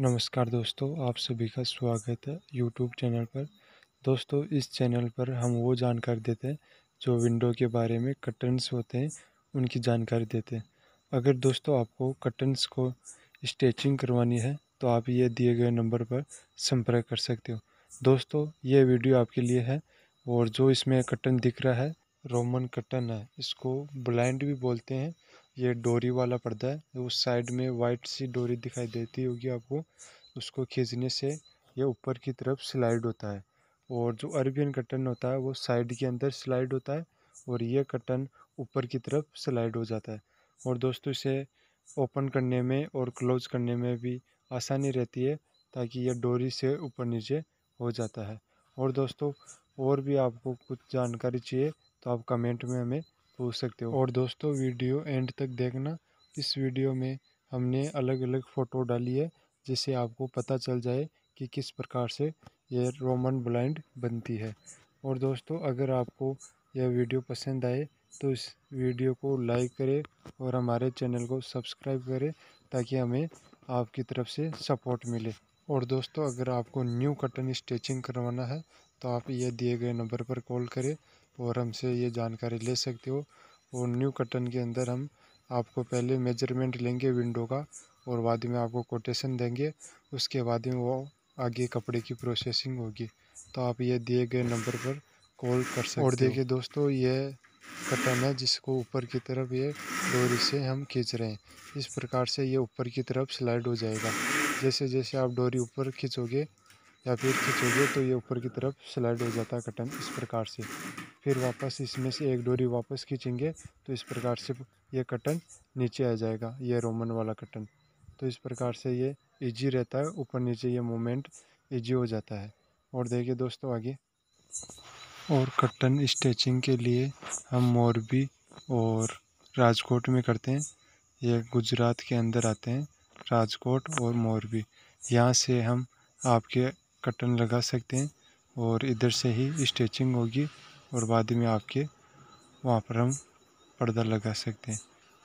नमस्कार दोस्तों आप सभी का स्वागत है यूट्यूब चैनल पर दोस्तों इस चैनल पर हम वो जानकारी देते हैं जो विंडो के बारे में कटन्स होते हैं उनकी जानकारी देते हैं अगर दोस्तों आपको कटन्स को स्टेचिंग करवानी है तो आप ये दिए गए नंबर पर संपर्क कर सकते हो दोस्तों ये वीडियो आपके लिए है और जो इसमें कटन दिख रहा है रोमन कटन है इसको ब्लाइंड भी बोलते हैं ये डोरी वाला पर्दा है उस साइड में वाइट सी डोरी दिखाई देती होगी आपको उसको खींचने से ये ऊपर की तरफ स्लाइड होता है और जो अरबियन कटन होता है वो साइड के अंदर स्लाइड होता है और ये कटन ऊपर की तरफ स्लाइड हो जाता है और दोस्तों इसे ओपन करने में और क्लोज करने में भी आसानी रहती है ताकि यह डोरी से ऊपर नीचे हो जाता है और दोस्तों और भी आपको कुछ जानकारी चाहिए तो आप कमेंट में हमें पूछ सकते हो और दोस्तों वीडियो एंड तक देखना इस वीडियो में हमने अलग अलग फ़ोटो डाली है जिससे आपको पता चल जाए कि किस प्रकार से यह रोमन ब्लाइंड बनती है और दोस्तों अगर आपको यह वीडियो पसंद आए तो इस वीडियो को लाइक करें और हमारे चैनल को सब्सक्राइब करें ताकि हमें आपकी तरफ से सपोर्ट मिले और दोस्तों अगर आपको न्यू कटन स्टिचिंग करवाना है तो आप यह दिए गए नंबर पर कॉल करें और हमसे ये जानकारी ले सकते हो और न्यू कटन के अंदर हम आपको पहले मेजरमेंट लेंगे विंडो का और बाद में आपको कोटेशन देंगे उसके बाद में वो आगे कपड़े की प्रोसेसिंग होगी तो आप ये दिए गए नंबर पर कॉल कर सकते और देखिए दोस्तों ये कटन है जिसको ऊपर की तरफ ये डोरी से हम खींच रहे हैं इस प्रकार से ये ऊपर की तरफ स्लाइड हो जाएगा जैसे जैसे आप डोरी ऊपर खींचोगे या फिर खींचोगे तो ये ऊपर की तरफ स्लाइड हो जाता है कटन इस प्रकार से फिर वापस इसमें से एक डोरी वापस खींचेंगे तो इस प्रकार से ये कटन नीचे आ जाएगा ये रोमन वाला कटन तो इस प्रकार से ये इजी रहता है ऊपर नीचे ये मोमेंट इजी हो जाता है और देखिए दोस्तों आगे और कटन स्टेचिंग के लिए हम मोरबी और राजकोट में करते हैं ये गुजरात के अंदर आते हैं राजकोट और मोरबी यहाँ से हम आपके कटन लगा सकते हैं और इधर से ही स्टेचिंग होगी और बाद में आपके वहाँ पर हम पर्दा लगा सकते हैं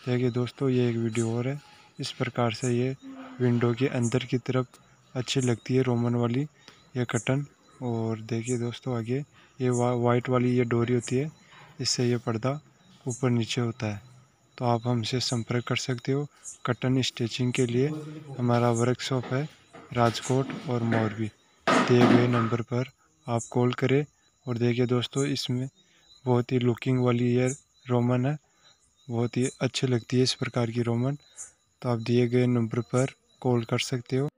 देखिए दोस्तों ये एक वीडियो और है इस प्रकार से ये विंडो के अंदर की तरफ अच्छी लगती है रोमन वाली ये कटन और देखिए दोस्तों आगे ये वा, वाइट वाली ये डोरी होती है इससे ये पर्दा ऊपर नीचे होता है तो आप हमसे संपर्क कर सकते हो कटन स्टिचिंग के लिए हमारा वर्कशॉप है राजकोट और मोरबी दिए गए नंबर पर आप कॉल करें और देखिए दोस्तों इसमें बहुत ही लुकिंग वाली ये रोमन है बहुत ही अच्छी लगती है इस प्रकार की रोमन तो आप दिए गए नंबर पर कॉल कर सकते हो